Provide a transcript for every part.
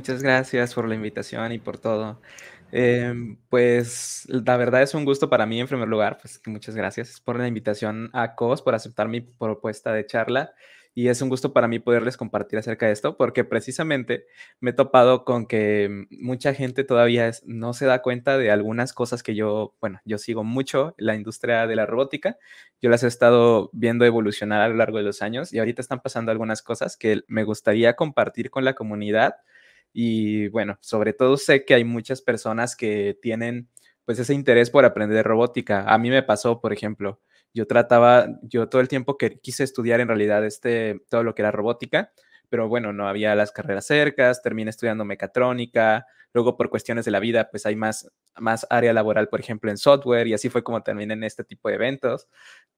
Muchas gracias por la invitación y por todo. Em, pues la verdad es un gusto para mí en primer lugar, pues muchas gracias por la invitación a COS, por aceptar mi propuesta de charla y es un gusto para mí poderles compartir acerca de esto porque precisamente me he topado con que mucha gente todavía no se da cuenta de algunas cosas que yo, bueno, yo sigo mucho la industria de la robótica, yo las he estado viendo evolucionar a lo largo de los años y ahorita están pasando algunas cosas que me gustaría compartir con la comunidad y bueno, sobre todo sé que hay muchas personas que tienen pues ese interés por aprender robótica. A mí me pasó, por ejemplo, yo trataba, yo todo el tiempo que quise estudiar en realidad este, todo lo que era robótica, pero bueno, no había las carreras cercas, terminé estudiando mecatrónica, luego por cuestiones de la vida, pues hay más, más área laboral, por ejemplo, en software, y así fue como terminé en este tipo de eventos,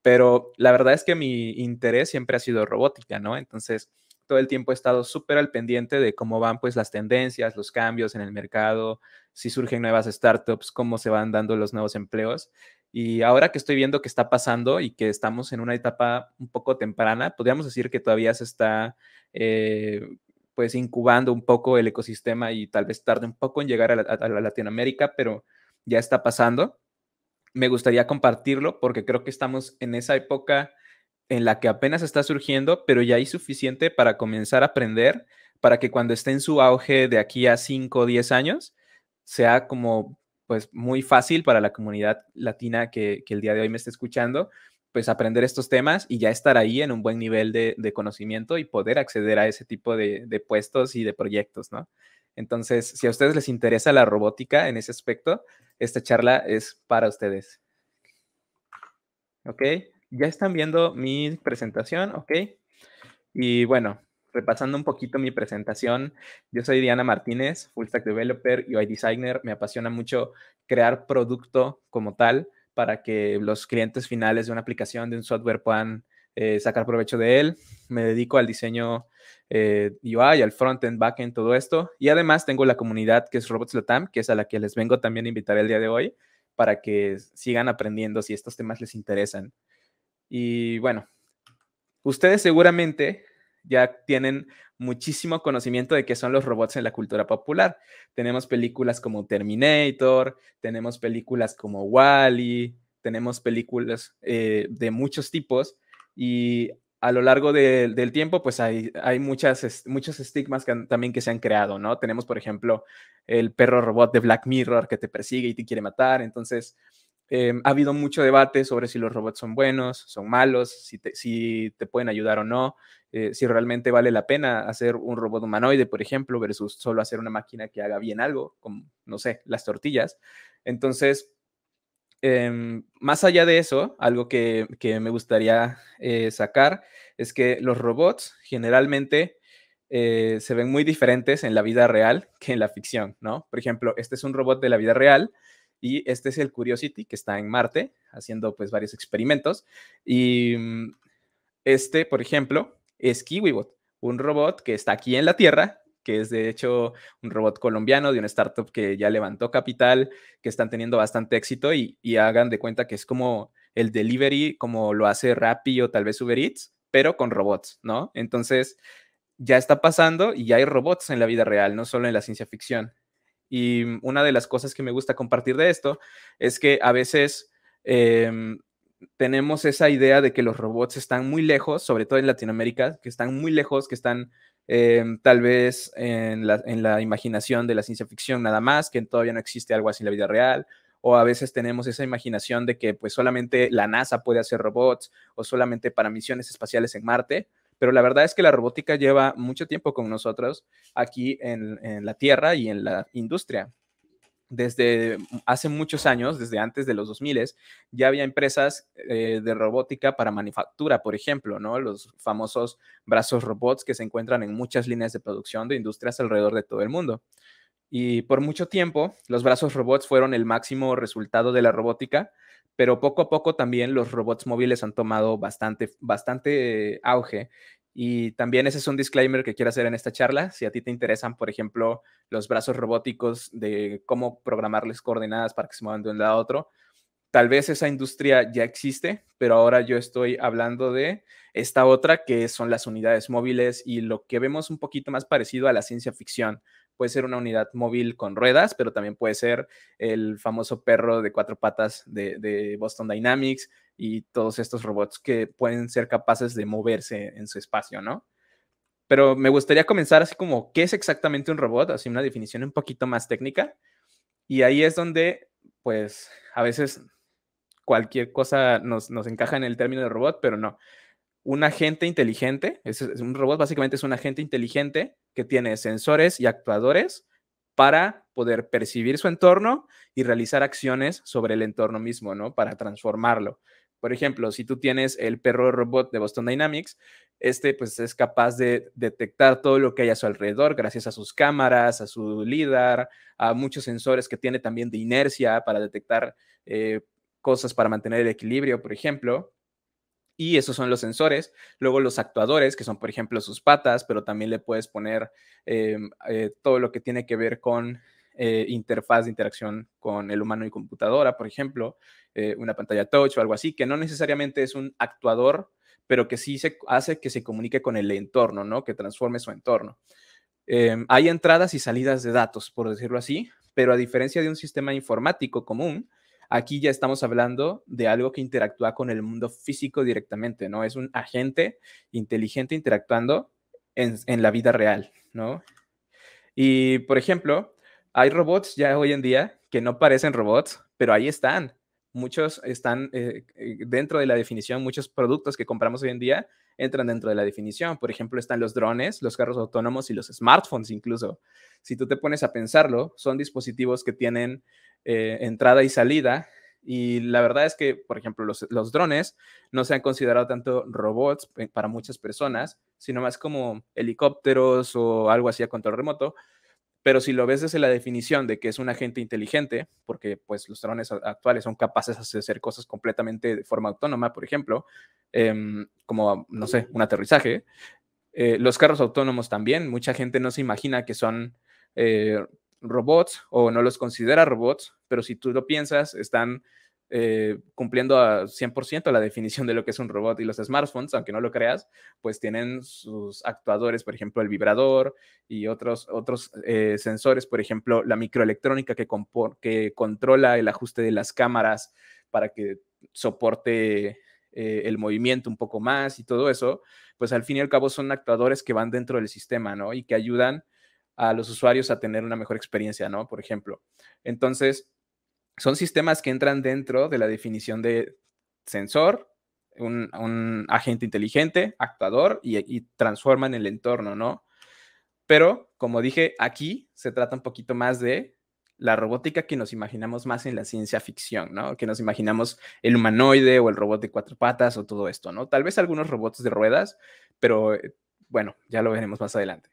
pero la verdad es que mi interés siempre ha sido robótica, ¿no? Entonces, todo el tiempo he estado súper al pendiente de cómo van pues las tendencias, los cambios en el mercado, si surgen nuevas startups, cómo se van dando los nuevos empleos. Y ahora que estoy viendo que está pasando y que estamos en una etapa un poco temprana, podríamos decir que todavía se está eh, pues incubando un poco el ecosistema y tal vez tarde un poco en llegar a, Latinoamérica, pero ya está pasando. Me gustaría compartirlo porque creo que estamos en esa época en la que apenas está surgiendo, pero ya hay suficiente para comenzar a aprender para que cuando esté en su auge de aquí a 5 o 10 años, sea como pues muy fácil para la comunidad latina que, el día de hoy me está escuchando, pues aprender estos temas y ya estar ahí en un buen nivel de, conocimiento y poder acceder a ese tipo de, de, puestos y de proyectos, ¿no? Entonces, si a ustedes les interesa la robótica en ese aspecto, esta charla es para ustedes. ¿Ok? ya están viendo mi presentación, ¿ok? Y bueno, repasando un poquito mi presentación, yo soy Diana Martínez, Full Stack Developer y UI Designer. Me apasiona mucho crear producto como tal para que los clientes finales de una aplicación, de un software puedan eh, sacar provecho de él. Me dedico al diseño eh, UI, al back-end, todo esto. Y además tengo la comunidad que es Robots que es a la que les vengo también a invitar el día de hoy para que sigan aprendiendo si estos temas les interesan. Y bueno, ustedes seguramente ya tienen muchísimo conocimiento de qué son los robots en la cultura popular. Tenemos películas como Terminator, tenemos películas como Wally, -E, tenemos películas eh, de muchos tipos y a lo largo del tiempo, pues hay, hay muchas, muchos estigmas que también que se han creado, ¿no? Tenemos, por ejemplo, el perro robot de Black Mirror que te persigue y te quiere matar, entonces Em, ha habido mucho debate sobre si los robots son buenos, son malos, si te, pueden ayudar o no, eh, si realmente vale la pena hacer un robot humanoide, por ejemplo, versus solo hacer una máquina que haga bien algo, como, no sé, las tortillas. Entonces, em, más allá de eso, algo que, que me gustaría eh, sacar es que los robots generalmente eh, se ven muy diferentes en la vida real que en la ficción, ¿no? Por ejemplo, este es un robot de la vida real y este es el Curiosity que está en Marte haciendo pues varios experimentos y mm, este, por ejemplo, es KiwiBot, un robot que está aquí en la Tierra que es de hecho un robot colombiano de una startup que ya levantó capital, que están teniendo bastante éxito y, hagan de cuenta que es como el delivery, como lo hace Rappi o tal vez Uber Eats, pero con robots, ¿no? Entonces, ya está pasando y ya hay robots en la vida real, no solo en la ciencia ficción. Y una de las cosas que me gusta compartir de esto es que a veces em, tenemos esa idea de que los robots están muy lejos, sobre todo en Latinoamérica, que están muy lejos, que están em, tal vez en la, en la, imaginación de la ciencia ficción nada más, que todavía no existe algo así en la vida real, o a veces tenemos esa imaginación de que pues solamente la NASA puede hacer robots o solamente para misiones espaciales en Marte, pero la verdad es que la robótica lleva mucho tiempo con nosotros aquí en, la Tierra y en la industria desde hace muchos años, desde antes de los 2000, ya había empresas eh, de robótica para manufactura, por ejemplo, ¿no? Los famosos brazos robots que se encuentran en muchas líneas de producción de industrias alrededor de todo el mundo. Y por mucho tiempo, los brazos robots fueron el máximo resultado de la robótica pero poco a poco también los robots móviles han tomado bastante, bastante auge. Y también ese es un disclaimer que quiero hacer en esta charla. Si a ti te interesan, por ejemplo, los brazos robóticos de cómo programarles coordenadas para que se muevan de un lado a otro, tal vez esa industria ya existe, pero ahora yo estoy hablando de esta otra que son las unidades móviles y lo que vemos un poquito más parecido a la ciencia ficción, Puede ser una unidad móvil con ruedas, pero también puede ser el famoso perro de cuatro patas de, Boston Dynamics y todos estos robots que pueden ser capaces de moverse en su espacio, ¿no? Pero me gustaría comenzar así como, ¿qué es exactamente un robot? Así una definición un poquito más técnica. Y ahí es donde, pues, a veces cualquier cosa nos, nos encaja en el término de robot, pero no un agente inteligente, es, un robot básicamente es un agente inteligente que tiene sensores y actuadores para poder percibir su entorno y realizar acciones sobre el entorno mismo, ¿no? Para transformarlo. Por ejemplo, si tú tienes el perro robot de Boston Dynamics, este pues es capaz de detectar todo lo que hay a su alrededor gracias a sus cámaras, a su lidar, a muchos sensores que tiene también de inercia para detectar eh, cosas para mantener el equilibrio, por ejemplo y esos son los sensores. Luego los actuadores, que son por ejemplo sus patas, pero también le puedes poner em, eh, todo lo que tiene que ver con eh, interfaz de interacción con el humano y computadora, por ejemplo, eh, una pantalla touch o algo así, que no necesariamente es un actuador, pero que sí se hace que se comunique con el entorno, ¿no? Que transforme su entorno. Em, hay entradas y salidas de datos, por decirlo así, pero a diferencia de un sistema informático común, Aquí ya estamos hablando de algo que interactúa con el mundo físico directamente, ¿no? Es un agente inteligente interactuando en, la vida real, ¿no? Y, por ejemplo, hay robots ya hoy en día que no parecen robots, pero ahí están. Muchos están eh, eh, dentro de la definición, muchos productos que compramos hoy en día entran dentro de la definición. Por ejemplo, están los drones, los carros autónomos y los smartphones incluso. Si tú te pones a pensarlo, son dispositivos que tienen eh, entrada y salida. Y la verdad es que, por ejemplo, los, drones no se han considerado tanto robots eh, para muchas personas, sino más como helicópteros o algo así a control remoto. Pero si lo ves desde la definición de que es un agente inteligente, porque pues los drones actuales son capaces de hacer cosas completamente de forma autónoma, por ejemplo, em, como, no sé, un aterrizaje. Eh, los carros autónomos también, mucha gente no se imagina que son robots o no los considera robots, pero si tú lo piensas, están eh, cumpliendo a 100% la definición de lo que es un robot y los smartphones, aunque no lo creas, pues tienen sus actuadores, por ejemplo, el vibrador y otros, otros eh, sensores, por ejemplo, la microelectrónica que, que controla el ajuste de las cámaras para que soporte eh, el movimiento un poco más y todo eso, pues al fin y al cabo son actuadores que van dentro del sistema, ¿no? Y que ayudan a los usuarios a tener una mejor experiencia, ¿no? Por ejemplo. Entonces, son sistemas que entran dentro de la definición de sensor, un, agente inteligente, actuador y, y, transforman el entorno, ¿no? Pero, como dije, aquí se trata un poquito más de la robótica que nos imaginamos más en la ciencia ficción, ¿no? Que nos imaginamos el humanoide o el robot de cuatro patas o todo esto, ¿no? Tal vez algunos robots de ruedas, pero eh, bueno, ya lo veremos más adelante.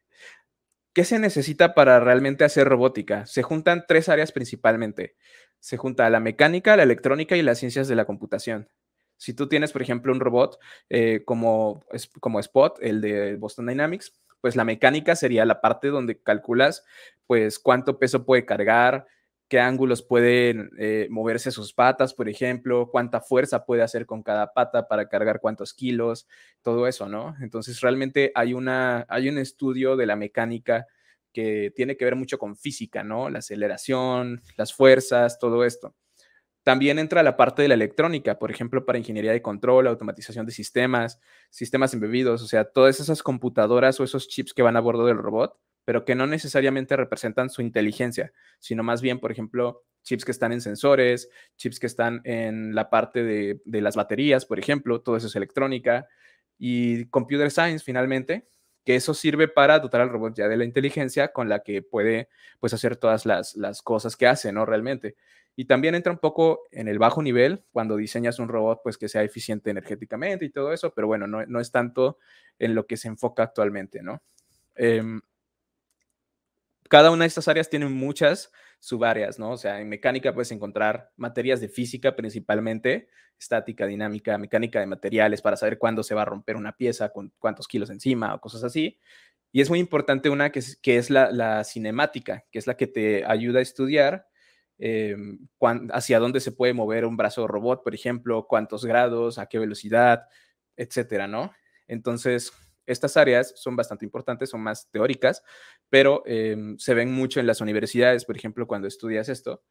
¿Qué se necesita para realmente hacer robótica? Se juntan tres áreas principalmente. Se junta la mecánica, la electrónica y las ciencias de la computación. Si tú tienes, por ejemplo, un robot eh, como, como Spot, el de Boston Dynamics, pues la mecánica sería la parte donde calculas pues cuánto peso puede cargar, qué ángulos pueden eh, moverse sus patas, por ejemplo, cuánta fuerza puede hacer con cada pata para cargar cuántos kilos, todo eso, ¿no? Entonces realmente hay, una, hay un estudio de la mecánica que tiene que ver mucho con física, ¿no? La aceleración, las fuerzas, todo esto. También entra la parte de la electrónica, por ejemplo, para ingeniería de control, automatización de sistemas, sistemas embebidos, o sea, todas esas computadoras o esos chips que van a bordo del robot, pero que no necesariamente representan su inteligencia, sino más bien, por ejemplo, chips que están en sensores, chips que están en la parte de, las baterías, por ejemplo, todo eso es electrónica, y computer science finalmente, que eso sirve para dotar al robot ya de la inteligencia con la que puede pues hacer todas las, cosas que hace, ¿no? Realmente. Y también entra un poco en el bajo nivel cuando diseñas un robot pues que sea eficiente energéticamente y todo eso, pero bueno, no, no es tanto en lo que se enfoca actualmente, ¿no? Em, cada una de estas áreas tiene muchas subáreas, ¿no? O sea, en mecánica puedes encontrar materias de física principalmente, estática, dinámica, mecánica de materiales para saber cuándo se va a romper una pieza, con cuántos kilos encima o cosas así. Y es muy importante una que es, que es la, cinemática, que es la que te ayuda a estudiar em, hacia dónde se puede mover un brazo robot, por ejemplo, cuántos grados, a qué velocidad, etcétera, ¿no? Entonces, estas áreas son bastante importantes, son más teóricas, pero em, se ven mucho en las universidades, por ejemplo, cuando estudias esto.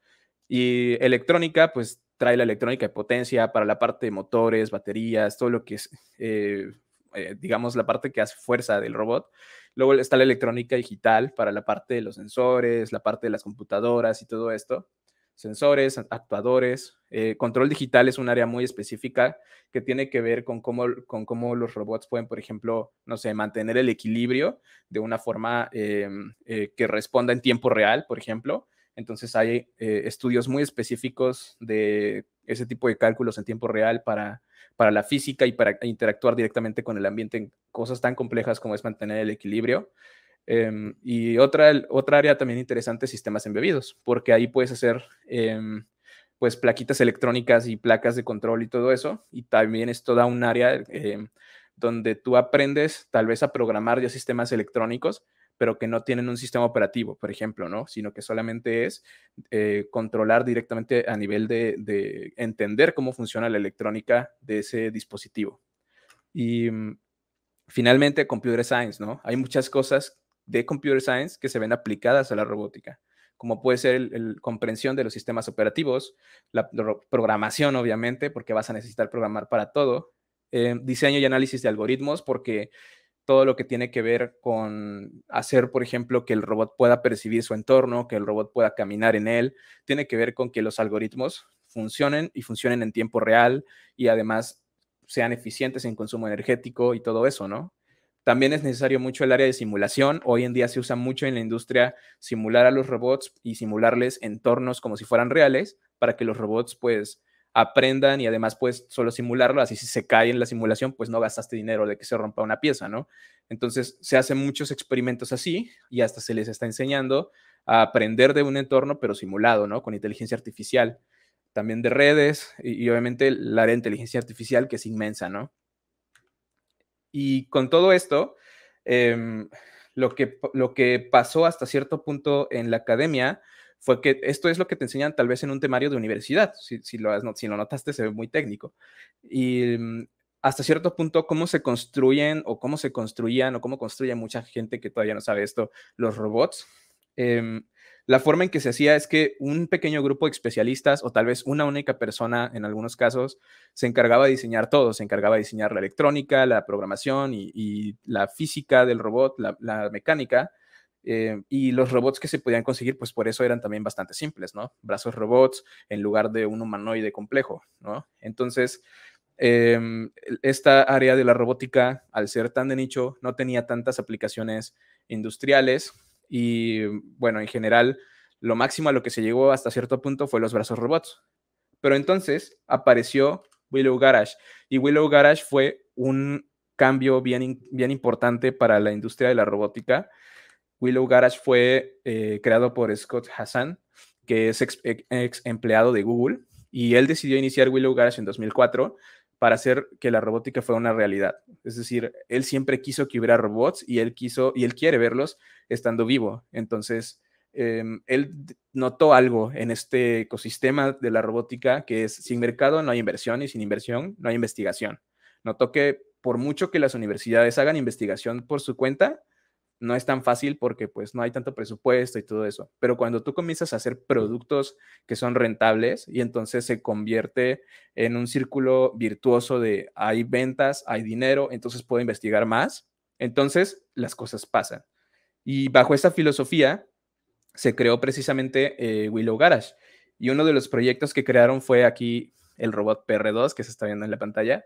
Y electrónica, pues trae la electrónica de potencia para la parte de motores, baterías, todo lo que es, eh, eh, digamos, la parte que hace fuerza del robot. Luego está la electrónica digital para la parte de los sensores, la parte de las computadoras y todo esto sensores, actuadores. Eh, control digital es un área muy específica que tiene que ver con cómo, los robots pueden, por ejemplo, no sé, mantener el equilibrio de una forma eh, eh, que responda en tiempo real, por ejemplo. Entonces hay estudios muy específicos de ese tipo de cálculos en tiempo real para, para la física y para interactuar directamente con el ambiente en cosas tan complejas como es mantener el equilibrio. Em, y otra, otra área también interesante, sistemas embebidos, porque ahí puedes hacer em, pues plaquitas electrónicas y placas de control y todo eso. Y también es toda un área em, donde tú aprendes tal vez a programar ya sistemas electrónicos, pero que no tienen un sistema operativo, por ejemplo, ¿no? Sino que solamente es eh, controlar directamente a nivel de, de entender cómo funciona la electrónica de ese dispositivo. Y mm, finalmente, computer science, ¿no? Hay muchas cosas de computer science que se ven aplicadas a la robótica, como puede ser la comprensión de los sistemas operativos, la, programación, obviamente, porque vas a necesitar programar para todo, eh, diseño y análisis de algoritmos, porque todo lo que tiene que ver con hacer, por ejemplo, que el robot pueda percibir su entorno, que el robot pueda caminar en él, tiene que ver con que los algoritmos funcionen y funcionen en tiempo real y además sean eficientes en consumo energético y todo eso, ¿no? También es necesario mucho el área de simulación. Hoy en día se usa mucho en la industria simular a los robots y simularles entornos como si fueran reales para que los robots pues aprendan y además pues solo simularlo, así si se cae en la simulación pues no gastaste dinero de que se rompa una pieza, ¿no? Entonces se hacen muchos experimentos así y hasta se les está enseñando a aprender de un entorno pero simulado, ¿no? Con inteligencia artificial, también de redes y, obviamente el área de inteligencia artificial que es inmensa, ¿no? Y con todo esto, em, lo, que, lo que pasó hasta cierto punto en la academia fue que esto es lo que te enseñan tal vez en un temario de universidad, si, lo, has, si lo notaste se ve muy técnico. Y mm, hasta cierto punto cómo se construyen o cómo se construían o cómo construye mucha gente que todavía no sabe esto, los robots. Em, la forma en que se hacía es que un pequeño grupo de especialistas o tal vez una única persona en algunos casos se encargaba de diseñar todo, se encargaba de diseñar la electrónica, la programación y, la física del robot, la, mecánica. Eh, y los robots que se podían conseguir, pues por eso eran también bastante simples, ¿no? Brazos robots en lugar de un humanoide complejo, ¿no? Entonces, em, e, esta área de la robótica, al ser tan de nicho, no tenía tantas aplicaciones industriales y bueno, en general, lo máximo a lo que se llegó hasta cierto punto fue los brazos robots. Pero entonces apareció Willow Garage y Willow Garage fue un cambio bien, bien importante para la industria de la robótica. Willow Garage fue eh, creado por Scott Hassan, que es ex, ex empleado de Google, y él decidió iniciar Willow Garage en 2004 para hacer que la robótica fuera una realidad. Es decir, él siempre quiso que hubiera robots y él quiso y él quiere verlos estando vivo. Entonces, em, él notó algo en este ecosistema de la robótica que es sin mercado no hay inversión y sin inversión no hay investigación. Notó que por mucho que las universidades hagan investigación por su cuenta, no es tan fácil porque pues no hay tanto presupuesto y todo eso. Pero cuando tú comienzas a hacer productos que son rentables y entonces se convierte en un círculo virtuoso de hay ventas, hay dinero, entonces puedo investigar más. Entonces las cosas pasan. Y bajo esta filosofía se creó precisamente eh, Willow Garage. Y uno de los proyectos que crearon fue aquí el robot PR2 que se está viendo en la pantalla.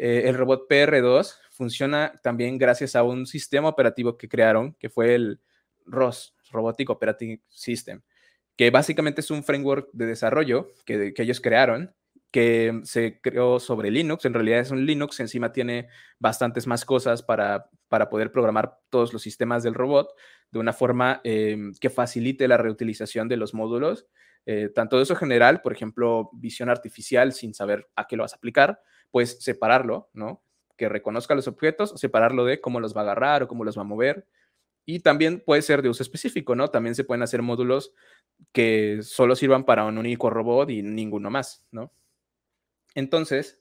Eh, el robot PR2 funciona también gracias a un sistema operativo que crearon, que fue el ROS, Robotic Operating System, que básicamente es un framework de desarrollo que, ellos crearon, que se creó sobre Linux. En realidad es un Linux, encima tiene bastantes más cosas para, poder programar todos los sistemas del robot de una forma em, que facilite la reutilización de los módulos, eh, tanto de eso general, por ejemplo, visión artificial sin saber a qué lo vas a aplicar, pues separarlo, ¿no? Que reconozca los objetos, separarlo de cómo los va a agarrar o cómo los va a mover. Y también puede ser de uso específico, ¿no? También se pueden hacer módulos que solo sirvan para un único robot y ninguno más, ¿no? Entonces,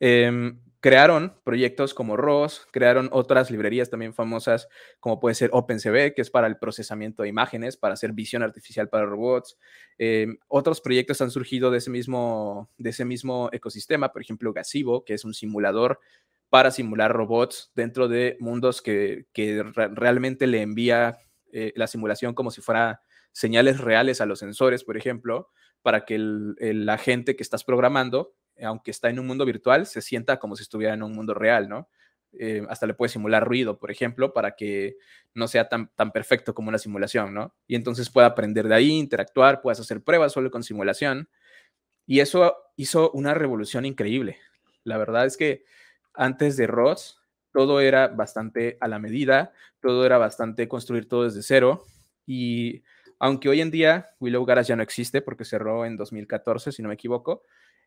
em, crearon proyectos como ROS, crearon otras librerías también famosas, como puede ser OpenCV, que es para el procesamiento de imágenes, para hacer visión artificial para robots. Em, otros proyectos han surgido de ese, mismo, de ese mismo ecosistema, por ejemplo, Gasivo, que es un simulador para simular robots dentro de mundos que, realmente le envía eh, la simulación como si fuera señales reales a los sensores, por ejemplo, para que la gente que estás programando eh, aunque está en un mundo virtual, se sienta como si estuviera en un mundo real, ¿no? Eh, hasta le puede simular ruido, por ejemplo, para que no sea tan, tan perfecto como una simulación, ¿no? Y entonces puede aprender de ahí, interactuar, puedas hacer pruebas solo con simulación. Y eso hizo una revolución increíble. La verdad es que antes de ROS, todo era bastante a la medida, todo era bastante construir todo desde cero. Y aunque hoy en día Willow Garage ya no existe porque cerró en 2014, si no me equivoco,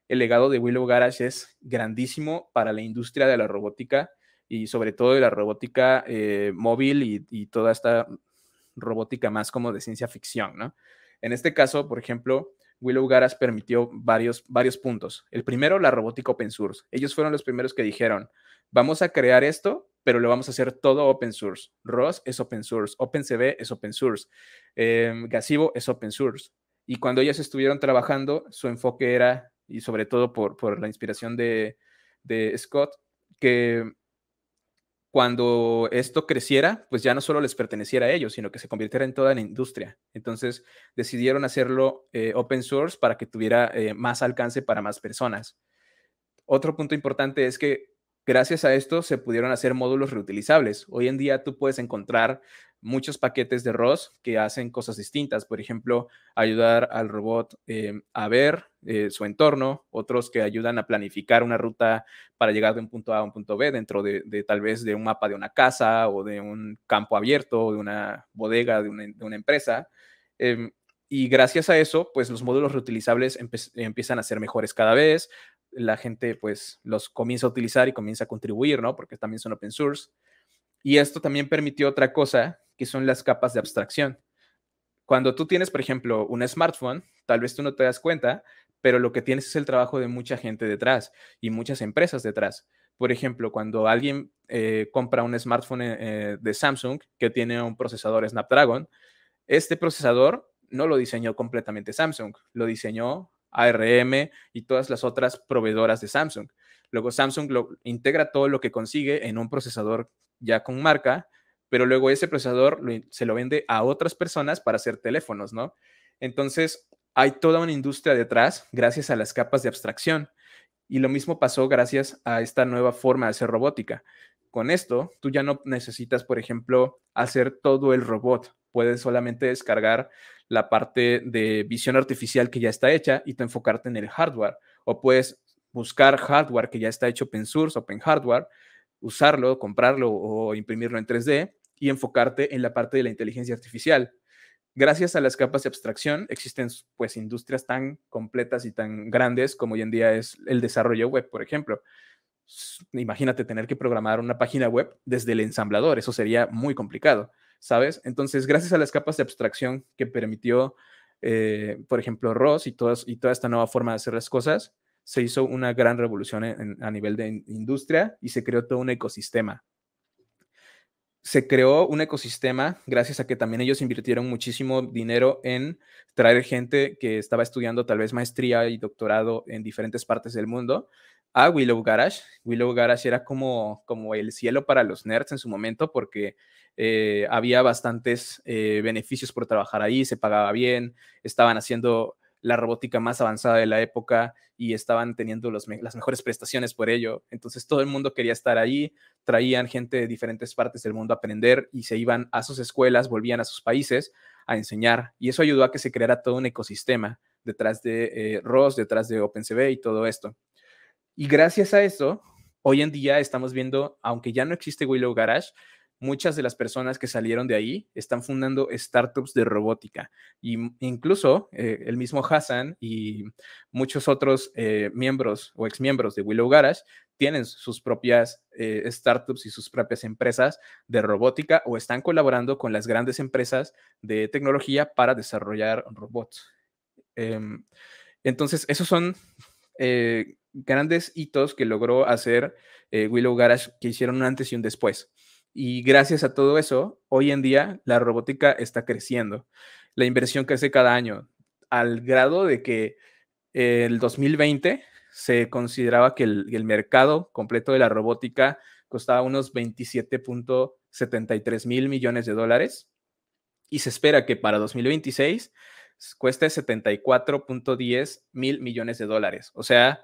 el legado de Willow Garage es grandísimo para la industria de la robótica y sobre todo de la robótica eh, móvil y, toda esta robótica más como de ciencia ficción, ¿no? En este caso, por ejemplo, Willow Garage permitió varios, varios puntos. El primero, la robótica open source. Ellos fueron los primeros que dijeron, vamos a crear esto, pero lo vamos a hacer todo open source. ROS es open source, OpenCV es open source, eh, Gasivo es open source. Y cuando ellos estuvieron trabajando, su enfoque era y sobre todo por, la inspiración de, Scott, que cuando esto creciera, pues ya no solo les perteneciera a ellos, sino que se convirtiera en toda la industria. Entonces decidieron hacerlo eh, open source para que tuviera eh, más alcance para más personas. Otro punto importante es que Gracias a esto se pudieron hacer módulos reutilizables. Hoy en día tú puedes encontrar muchos paquetes de ROS que hacen cosas distintas. Por ejemplo, ayudar al robot eh, a ver eh, su entorno, otros que ayudan a planificar una ruta para llegar de un punto A a un punto B dentro de, tal vez de un mapa de una casa o de un campo abierto o de una bodega de una, empresa. Em, y gracias a eso, pues los módulos reutilizables empiezan a ser mejores cada vez la gente pues los comienza a utilizar y comienza a contribuir, ¿no? Porque también son open source. Y esto también permitió otra cosa, que son las capas de abstracción. Cuando tú tienes, por ejemplo, un smartphone, tal vez tú no te das cuenta, pero lo que tienes es el trabajo de mucha gente detrás y muchas empresas detrás. Por ejemplo, cuando alguien eh, compra un smartphone eh, eh, de Samsung que tiene un procesador Snapdragon, este procesador no lo diseñó completamente Samsung, lo diseñó ARM y todas las otras proveedoras de Samsung. Luego Samsung lo integra todo lo que consigue en un procesador ya con marca, pero luego ese procesador se lo vende a otras personas para hacer teléfonos, ¿no? Entonces, hay toda una industria detrás gracias a las capas de abstracción. Y lo mismo pasó gracias a esta nueva forma de hacer robótica. Con esto, tú ya no necesitas, por ejemplo, hacer todo el robot. Puedes solamente descargar la parte de visión artificial que ya está hecha y te enfocarte en el hardware. O puedes buscar hardware que ya está hecho open source, open hardware, usarlo, comprarlo o imprimirlo en 3D y enfocarte en la parte de la inteligencia artificial. Gracias a las capas de abstracción existen pues industrias tan completas y tan grandes como hoy en día es el desarrollo web, por ejemplo. Imagínate tener que programar una página web desde el ensamblador, eso sería muy complicado. ¿sabes? Entonces, gracias a las capas de abstracción que permitió, eh, por ejemplo, Ross y, todas, y toda esta nueva forma de hacer las cosas, se hizo una gran revolución a nivel de industria y se creó todo un ecosistema se creó un ecosistema gracias a que también ellos invirtieron muchísimo dinero en traer gente que estaba estudiando tal vez maestría y doctorado en diferentes partes del mundo a Willow Garage. Willow Garage era como, como el cielo para los nerds en su momento porque eh, había bastantes eh, beneficios por trabajar ahí, se pagaba bien, estaban haciendo la robótica más avanzada de la época y estaban teniendo los las mejores prestaciones por ello. Entonces todo el mundo quería estar ahí, traían gente de diferentes partes del mundo a aprender y se iban a sus escuelas, volvían a sus países a enseñar. Y eso ayudó a que se creara todo un ecosistema detrás de eh, ROS, detrás de OpenCV y todo esto. Y gracias a eso, hoy en día estamos viendo, aunque ya no existe Willow Garage, muchas de las personas que salieron de ahí están fundando startups de robótica. Y incluso eh, el mismo Hassan y muchos otros eh, miembros o exmiembros de Willow Garage tienen sus propias eh, startups y sus propias empresas de robótica o están colaborando con las grandes empresas de tecnología para desarrollar robots. Em, entonces, esos son grandes hitos que logró hacer Willow Garage que hicieron un antes y un después. Y gracias a todo eso, hoy en día la robótica está creciendo. La inversión crece cada año, al grado de que el 2020 se consideraba que el, mercado completo de la robótica costaba unos 27.73 mil millones de dólares y se espera que para 2026 cueste 74.10 mil millones de dólares, o sea,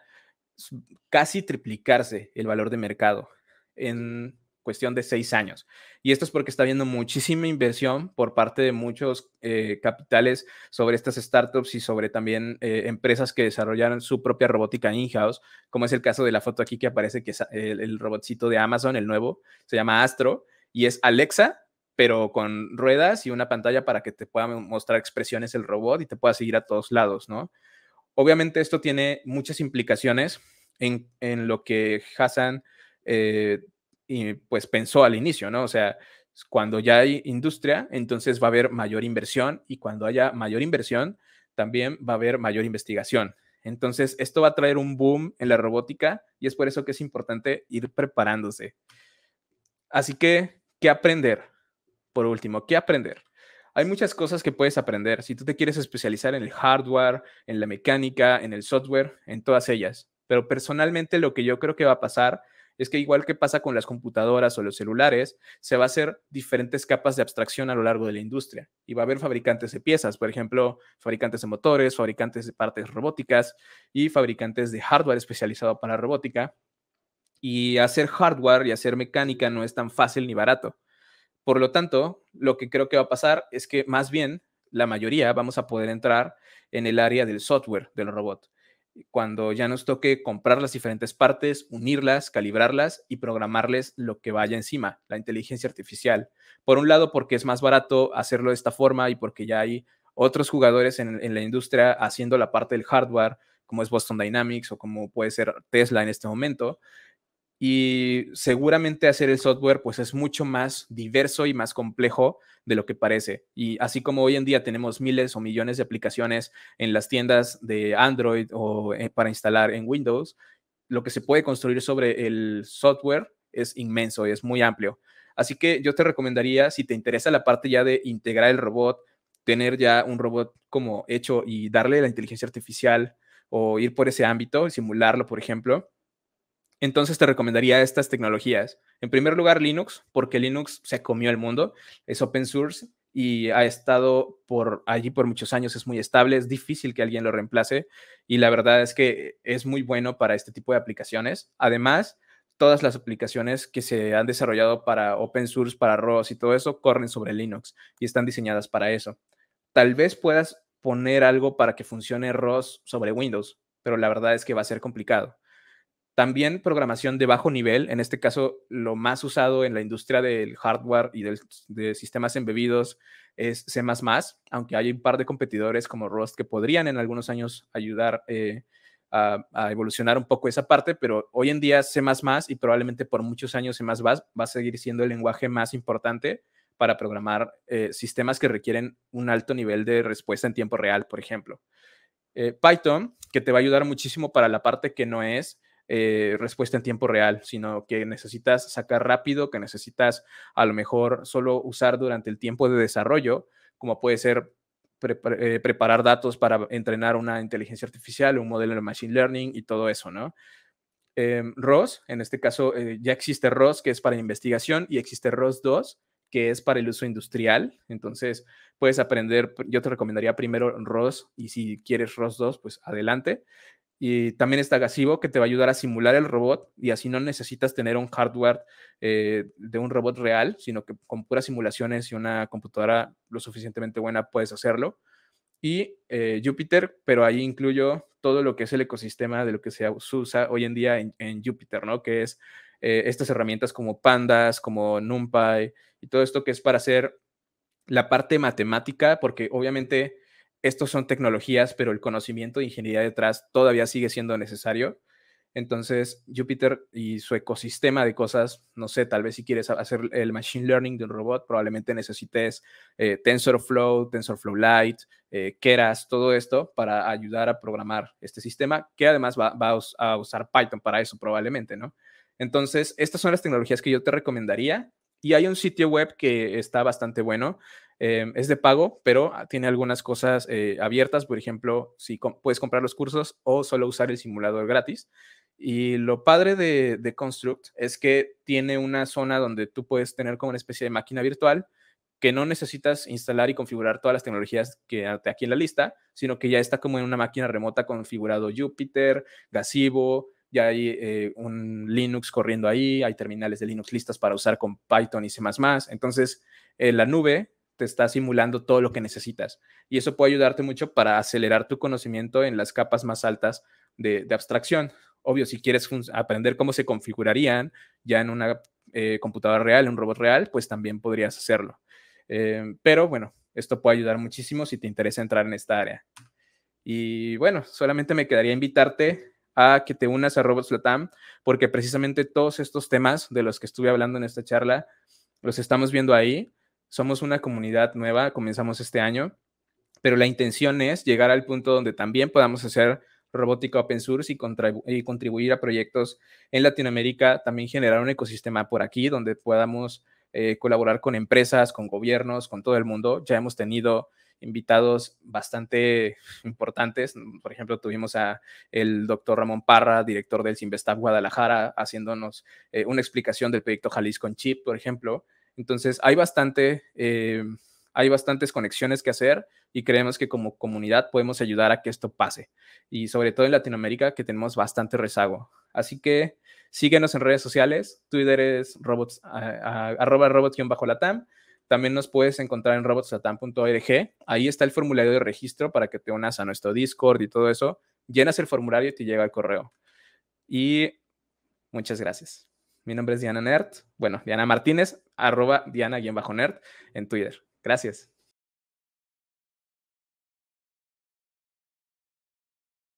casi triplicarse el valor de mercado. En cuestión de seis años. Y esto es porque está habiendo muchísima inversión por parte de muchos eh, capitales sobre estas startups y sobre también eh, empresas que desarrollaron su propia robótica in-house, como es el caso de la foto aquí que aparece, que es eh, el, robotcito de Amazon, el nuevo, se llama Astro, y es Alexa, pero con ruedas y una pantalla para que te pueda mostrar expresiones el robot y te pueda seguir a todos lados, ¿no? Obviamente esto tiene muchas implicaciones en, en lo que Hassan y pues pensó al inicio, ¿no? O sea, cuando ya hay industria, entonces va a haber mayor inversión y cuando haya mayor inversión, también va a haber mayor investigación. Entonces, esto va a traer un boom en la robótica y es por eso que es importante ir preparándose. Así que, ¿qué aprender? Por último, ¿qué aprender? Hay muchas cosas que puedes aprender. Si tú te quieres especializar en el hardware, en la mecánica, en el software, en todas ellas. Pero personalmente lo que yo creo que va a pasar es que igual que pasa con las computadoras o los celulares, se va a hacer diferentes capas de abstracción a lo largo de la industria y va a haber fabricantes de piezas, por ejemplo, fabricantes de motores, fabricantes de partes robóticas y fabricantes de hardware especializado para robótica. Y hacer hardware y hacer mecánica no es tan fácil ni barato. Por lo tanto, lo que creo que va a pasar es que más bien la mayoría vamos a poder entrar en el área del software del robot cuando ya nos toque comprar las diferentes partes, unirlas, calibrarlas y programarles lo que vaya encima, la inteligencia artificial. Por un lado, porque es más barato hacerlo de esta forma y porque ya hay otros jugadores en, la industria haciendo la parte del hardware, como es Boston Dynamics o como puede ser Tesla en este momento y seguramente hacer el software pues es mucho más diverso y más complejo de lo que parece. Y así como hoy en día tenemos miles o millones de aplicaciones en las tiendas de Android o eh, para instalar en Windows, lo que se puede construir sobre el software es inmenso y es muy amplio. Así que yo te recomendaría, si te interesa la parte ya de integrar el robot, tener ya un robot como hecho y darle la inteligencia artificial o ir por ese ámbito, simularlo, por ejemplo, entonces te recomendaría estas tecnologías. En primer lugar, Linux, porque Linux se comió el mundo, es open source y ha estado por allí por muchos años, es muy estable, es difícil que alguien lo reemplace y la verdad es que es muy bueno para este tipo de aplicaciones. Además, todas las aplicaciones que se han desarrollado para open source, para ROS y todo eso, corren sobre Linux y están diseñadas para eso. Tal vez puedas poner algo para que funcione ROS sobre Windows, pero la verdad es que va a ser complicado. También programación de bajo nivel, en este caso lo más usado en la industria del hardware y del, de sistemas embebidos es C ⁇ aunque hay un par de competidores como Rust que podrían en algunos años ayudar eh, a, evolucionar un poco esa parte, pero hoy en día C ⁇ y probablemente por muchos años C ⁇ va a seguir siendo el lenguaje más importante para programar eh, sistemas que requieren un alto nivel de respuesta en tiempo real, por ejemplo. Eh, Python, que te va a ayudar muchísimo para la parte que no es eh, respuesta en tiempo real, sino que necesitas sacar rápido, que necesitas a lo mejor solo usar durante el tiempo de desarrollo, como puede ser eh, preparar datos para entrenar una inteligencia artificial, un modelo de machine learning y todo eso, ¿no? Em, ROS, en este caso eh, ya existe ROS que es para investigación y existe ROS 2 que es para el uso industrial. Entonces, puedes aprender, yo te recomendaría primero ROS y si quieres ROS 2, pues adelante. Y también está Gasivo, que te va a ayudar a simular el robot y así no necesitas tener un hardware eh, de un robot real, sino que con puras simulaciones y una computadora lo suficientemente buena puedes hacerlo. Y eh, Jupyter, pero ahí incluyo todo lo que es el ecosistema de lo que se usa hoy en día en, Jupyter, ¿no? Que es eh, estas herramientas como Pandas, como NumPy y todo esto que es para hacer la parte matemática, porque obviamente estos son tecnologías, pero el conocimiento de ingeniería detrás todavía sigue siendo necesario. Entonces, Jupyter y su ecosistema de cosas, no sé, tal vez si quieres hacer el machine learning de un robot, probablemente necesites eh, TensorFlow, TensorFlow Lite, eh, Keras, todo esto para ayudar a programar este sistema, que además va, a usar Python para eso probablemente, ¿no? Entonces, estas son las tecnologías que yo te recomendaría. Y hay un sitio web que está bastante bueno. Em, es de pago, pero ah, tiene algunas cosas eh, abiertas. Por ejemplo, si puedes comprar los cursos o solo usar el simulador gratis. Y lo padre de, Construct es que tiene una zona donde tú puedes tener como una especie de máquina virtual que no necesitas instalar y configurar todas las tecnologías que hay aquí en la lista, sino que ya está como en una máquina remota configurado Jupyter, gasivo ya hay eh, un Linux corriendo ahí, hay terminales de Linux listas para usar con Python y C++. Entonces, eh, la nube te está simulando todo lo que necesitas. Y eso puede ayudarte mucho para acelerar tu conocimiento en las capas más altas de, abstracción. Obvio, si quieres aprender cómo se configurarían ya en una eh, computadora real, en un robot real, pues también podrías hacerlo. Eh, pero bueno, esto puede ayudar muchísimo si te interesa entrar en esta área. Y bueno, solamente me quedaría invitarte a que te unas a Robots Latam, porque precisamente todos estos temas de los que estuve hablando en esta charla los estamos viendo ahí. Somos una comunidad nueva, comenzamos este año, pero la intención es llegar al punto donde también podamos hacer robótica open source y, contribuir a proyectos en Latinoamérica, también generar un ecosistema por aquí donde podamos eh, colaborar con empresas, con gobiernos, con todo el mundo. Ya hemos tenido invitados bastante importantes. Por ejemplo, tuvimos a el doctor Ramón Parra, director del Simvestab Guadalajara, haciéndonos eh, una explicación del proyecto Jalisco en Chip, por ejemplo. Entonces, hay bastante, eh, hay bastantes conexiones que hacer y creemos que como comunidad podemos ayudar a que esto pase. Y sobre todo en Latinoamérica, que tenemos bastante rezago. Así que síguenos en redes sociales. Twitter es robots, latam También nos puedes encontrar en robotslatam.org. Ahí está el formulario de registro para que te unas a nuestro Discord y todo eso. Llenas el formulario y te llega el correo. Y muchas gracias. Mi nombre es Diana Nerd, bueno, Diana Martínez, arroba Diana-Nerd en Twitter. Gracias.